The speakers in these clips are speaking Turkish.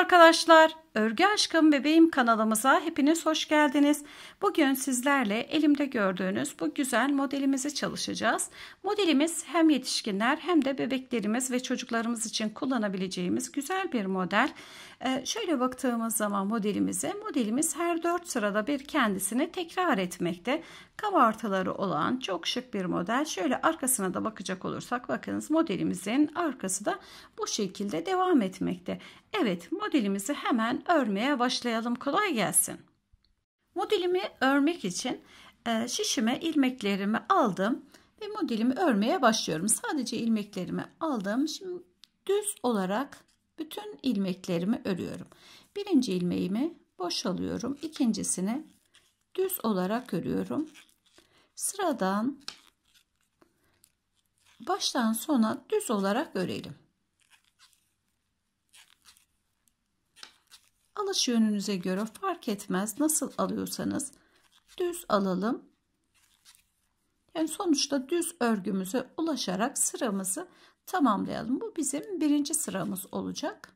arkadaşlar. Örgü Aşkım Bebeğim kanalımıza hepiniz hoş geldiniz. Bugün sizlerle elimde gördüğünüz bu güzel modelimizi çalışacağız. Modelimiz hem yetişkinler hem de bebeklerimiz ve çocuklarımız için kullanabileceğimiz güzel bir model. Ee, şöyle baktığımız zaman modelimize modelimiz her 4 sırada bir kendisini tekrar etmekte kabartıları olan çok şık bir model. Şöyle arkasına da bakacak olursak bakınız modelimizin arkası da bu şekilde devam etmekte. Evet modelimizi hemen örmeye başlayalım. Kolay gelsin. Modelimi örmek için e, şişime ilmeklerimi aldım ve modelimi örmeye başlıyorum. Sadece ilmeklerimi aldım. Şimdi düz olarak bütün ilmeklerimi örüyorum. Birinci ilmeğimi boşalıyorum. İkincisini düz olarak örüyorum sıradan baştan sona düz olarak örelim. Alış yönünüze göre fark etmez nasıl alıyorsanız düz alalım. Yani sonuçta düz örgümüze ulaşarak sıramızı tamamlayalım. Bu bizim birinci sıramız olacak.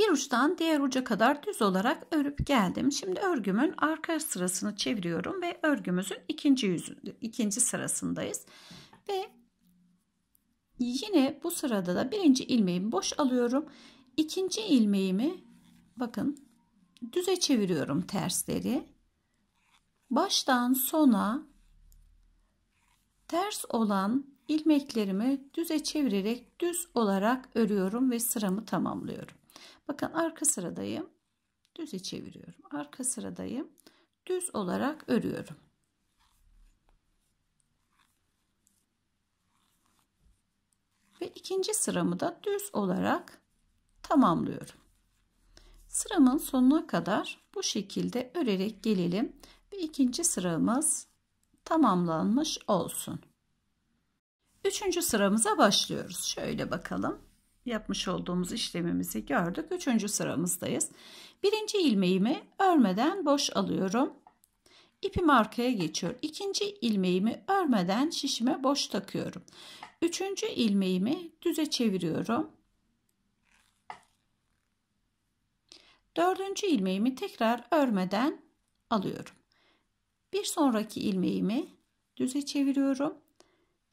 bir uçtan diğer uca kadar düz olarak örüp geldim. Şimdi örgümün arka sırasını çeviriyorum ve örgümüzün ikinci yüzünde, ikinci sırasındayız. Ve yine bu sırada da birinci ilmeğimi boş alıyorum. İkinci ilmeğimi bakın düze çeviriyorum tersleri. Baştan sona ters olan ilmeklerimi düze çevirerek düz olarak örüyorum ve sıramı tamamlıyorum. Bakın arka sıradayım. Düze çeviriyorum. Arka sıradayım. Düz olarak örüyorum. Ve ikinci sıramı da düz olarak tamamlıyorum. Sıramın sonuna kadar bu şekilde örerek gelelim ve ikinci sıramız tamamlanmış olsun. Üçüncü sıramıza başlıyoruz. Şöyle bakalım yapmış olduğumuz işlemimizi gördük. Üçüncü sıramızdayız. Birinci ilmeğimi örmeden boş alıyorum. İpim arkaya geçiyorum. İkinci ilmeğimi örmeden şişime boş takıyorum. Üçüncü ilmeğimi düze çeviriyorum. Dördüncü ilmeğimi tekrar örmeden alıyorum. Bir sonraki ilmeğimi düze çeviriyorum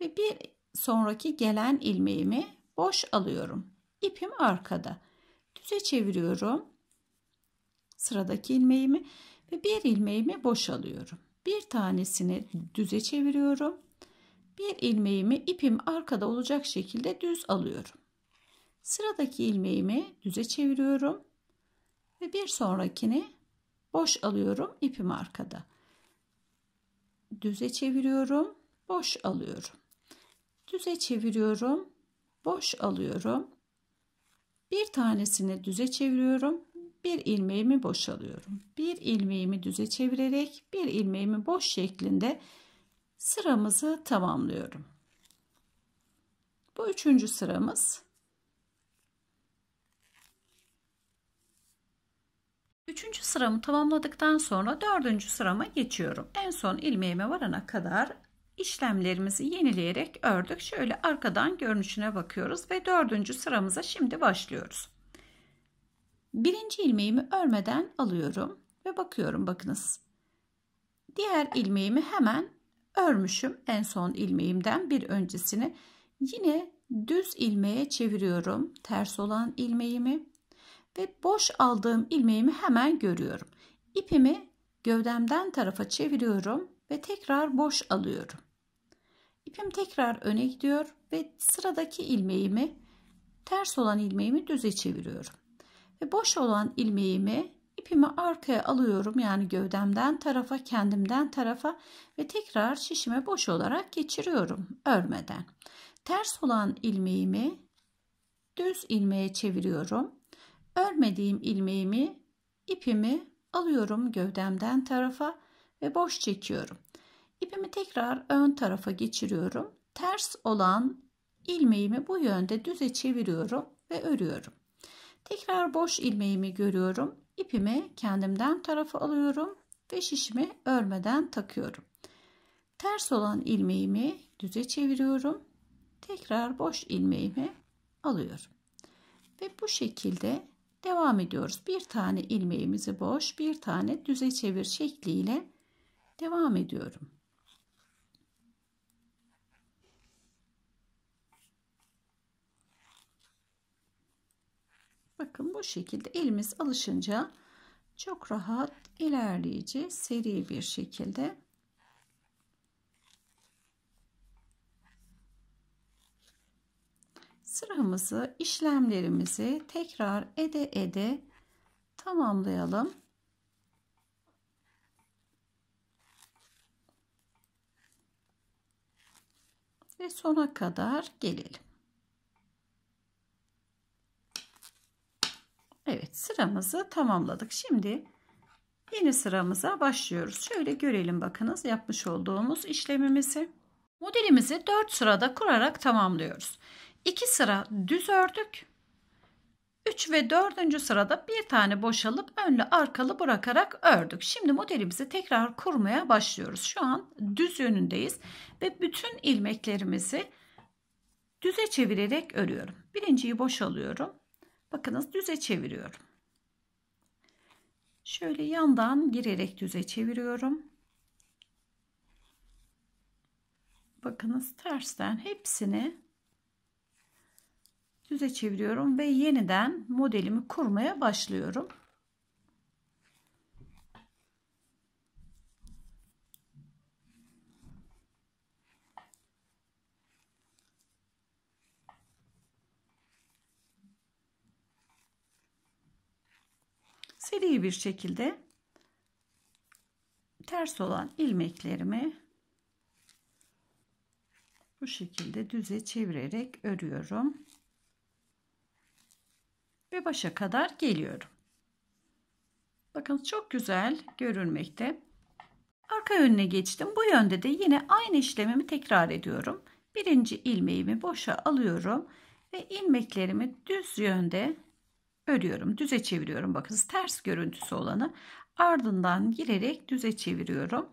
ve bir sonraki gelen ilmeğimi boş alıyorum. İpim arkada. Düze çeviriyorum. Sıradaki ilmeğimi ve bir ilmeğimi boş alıyorum. Bir tanesini düze çeviriyorum. Bir ilmeğimi ipim arkada olacak şekilde düz alıyorum. Sıradaki ilmeğimi düze çeviriyorum ve bir sonrakini boş alıyorum ipim arkada. Düze çeviriyorum, boş alıyorum. Düze çeviriyorum, boş alıyorum. Bir tanesini düze çeviriyorum. Bir ilmeğimi boş alıyorum. Bir ilmeğimi düze çevirerek bir ilmeğimi boş şeklinde sıramızı tamamlıyorum. Bu üçüncü sıramız. Üçüncü sıramı tamamladıktan sonra dördüncü sırama geçiyorum. En son ilmeğime varana kadar işlemlerimizi yenileyerek ördük. Şöyle arkadan görünüşüne bakıyoruz ve dördüncü sıramıza şimdi başlıyoruz. Birinci ilmeğimi örmeden alıyorum ve bakıyorum bakınız. Diğer ilmeğimi hemen örmüşüm en son ilmeğimden bir öncesini. Yine düz ilmeğe çeviriyorum ters olan ilmeğimi ve boş aldığım ilmeğimi hemen görüyorum. İpimi gövdemden tarafa çeviriyorum ve tekrar boş alıyorum. İpim tekrar öne gidiyor ve sıradaki ilmeğimi ters olan ilmeğimi düze çeviriyorum. Ve boş olan ilmeğimi ipimi arkaya alıyorum yani gövdemden tarafa kendimden tarafa ve tekrar şişime boş olarak geçiriyorum örmeden. Ters olan ilmeğimi düz ilmeğe çeviriyorum. Örmediğim ilmeğimi ipimi alıyorum gövdemden tarafa ve boş çekiyorum. İpimi tekrar ön tarafa geçiriyorum. Ters olan ilmeğimi bu yönde düze çeviriyorum ve örüyorum. Tekrar boş ilmeğimi görüyorum. İpimi kendimden tarafa alıyorum ve şişimi örmeden takıyorum. Ters olan ilmeğimi düze çeviriyorum. Tekrar boş ilmeğimi alıyorum. Ve bu şekilde devam ediyoruz. Bir tane ilmeğimizi boş, bir tane düze çevir şekliyle devam ediyorum. Bakın bu şekilde elimiz alışınca çok rahat ilerleyici seri bir şekilde sıramızı işlemlerimizi tekrar ede ede tamamlayalım. Ve sona kadar gelelim. Evet sıramızı tamamladık. Şimdi yeni sıramıza başlıyoruz. Şöyle görelim bakınız yapmış olduğumuz işlemimizi. Modelimizi 4 sırada kurarak tamamlıyoruz. 2 sıra düz ördük. 3 ve 4. sırada bir tane boşalıp önlü arkalı bırakarak ördük. Şimdi modelimizi tekrar kurmaya başlıyoruz. Şu an düz yönündeyiz ve bütün ilmeklerimizi düze çevirerek örüyorum. Birinciyi boşalıyorum. Bakınız düze çeviriyorum. Şöyle yandan girerek düze çeviriyorum. Bakınız tersten hepsini düze çeviriyorum ve yeniden modelimi kurmaya başlıyorum. seri bir şekilde ters olan ilmeklerimi bu şekilde düze çevirerek örüyorum ve başa kadar geliyorum. Bakın çok güzel görünmekte. Arka yönüne geçtim. Bu yönde de yine aynı işlemimi tekrar ediyorum. Birinci ilmeğimi boşa alıyorum ve ilmeklerimi düz yönde örüyorum. Düze çeviriyorum. Bakınız ters görüntüsü olanı ardından girerek düze çeviriyorum.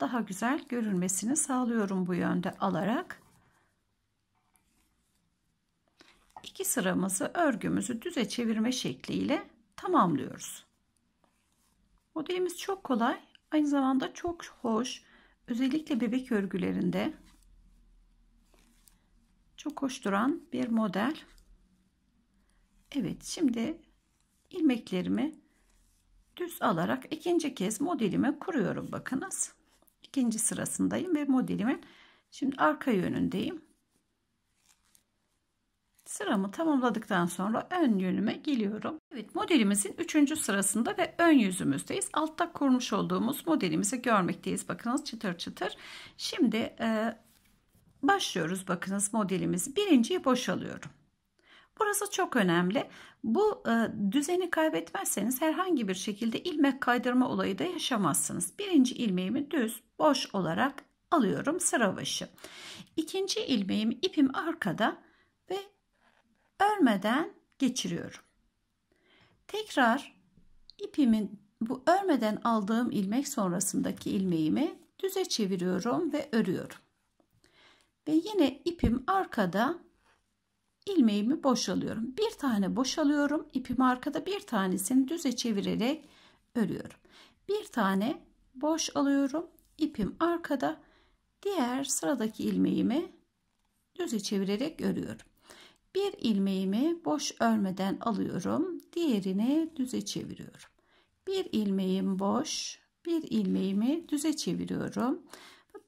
Daha güzel görünmesini sağlıyorum bu yönde alarak. İki sıramızı örgümüzü düze çevirme şekliyle tamamlıyoruz. Modelimiz çok kolay. Aynı zamanda çok hoş. Özellikle bebek örgülerinde çok hoş duran bir model. Evet şimdi ilmeklerimi düz alarak ikinci kez modelime kuruyorum bakınız. ikinci sırasındayım ve modelimin şimdi arka yönündeyim. Sıramı tamamladıktan sonra ön yönüme geliyorum. Evet modelimizin üçüncü sırasında ve ön yüzümüzdeyiz. Altta kurmuş olduğumuz modelimizi görmekteyiz. Bakınız çıtır çıtır. Şimdi e, başlıyoruz bakınız modelimizi. Birinciyi boşalıyorum. Burası çok önemli. Bu e, düzeni kaybetmezseniz herhangi bir şekilde ilmek kaydırma olayı da yaşamazsınız. Birinci ilmeğimi düz boş olarak alıyorum sıra başı. İkinci ilmeğim ipim arkada ve örmeden geçiriyorum. Tekrar ipimin bu örmeden aldığım ilmek sonrasındaki ilmeğimi düze çeviriyorum ve örüyorum. Ve yine ipim arkada ilmeğimi boşalıyorum. Bir tane boşalıyorum. ipimi arkada bir tanesini düze çevirerek örüyorum. Bir tane boş alıyorum. İpim arkada. Diğer sıradaki ilmeğimi düze çevirerek örüyorum. Bir ilmeğimi boş örmeden alıyorum. Diğerini düze çeviriyorum. Bir ilmeğim boş. Bir ilmeğimi düze çeviriyorum.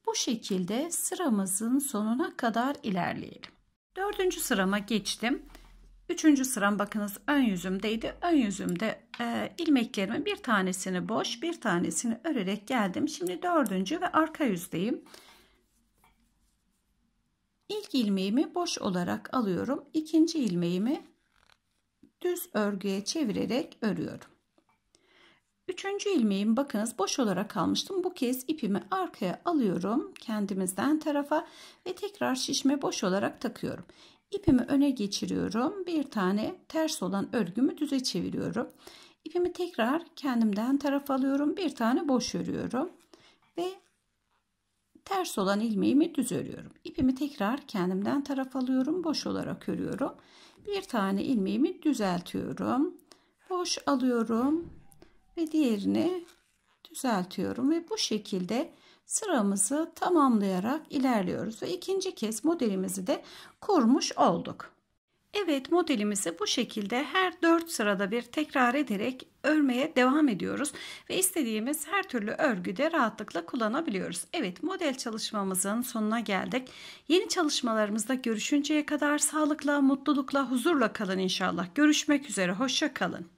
Bu şekilde sıramızın sonuna kadar ilerleyelim. Dördüncü sırama geçtim. Üçüncü sıram bakınız ön yüzümdeydi. Ön yüzümde e, ilmeklerimin bir tanesini boş bir tanesini örerek geldim. Şimdi dördüncü ve arka yüzdeyim. İlk ilmeğimi boş olarak alıyorum. İkinci ilmeğimi düz örgüye çevirerek örüyorum. Üçüncü ilmeğim bakınız boş olarak kalmıştım. Bu kez ipimi arkaya alıyorum kendimizden tarafa ve tekrar şişme boş olarak takıyorum. İpimi öne geçiriyorum. Bir tane ters olan örgümü düze çeviriyorum. İpimi tekrar kendimden tarafa alıyorum. Bir tane boş örüyorum. Ve ters olan ilmeğimi düz örüyorum. İpimi tekrar kendimden tarafa alıyorum. Boş olarak örüyorum. Bir tane ilmeğimi düzeltiyorum. Boş alıyorum ve diğerini düzeltiyorum ve bu şekilde sıramızı tamamlayarak ilerliyoruz ve ikinci kez modelimizi de kurmuş olduk. Evet modelimizi bu şekilde her 4 sırada bir tekrar ederek örmeye devam ediyoruz ve istediğimiz her türlü örgüde rahatlıkla kullanabiliyoruz. Evet model çalışmamızın sonuna geldik. Yeni çalışmalarımızda görüşünceye kadar sağlıkla, mutlulukla, huzurla kalın inşallah. Görüşmek üzere, hoşça kalın.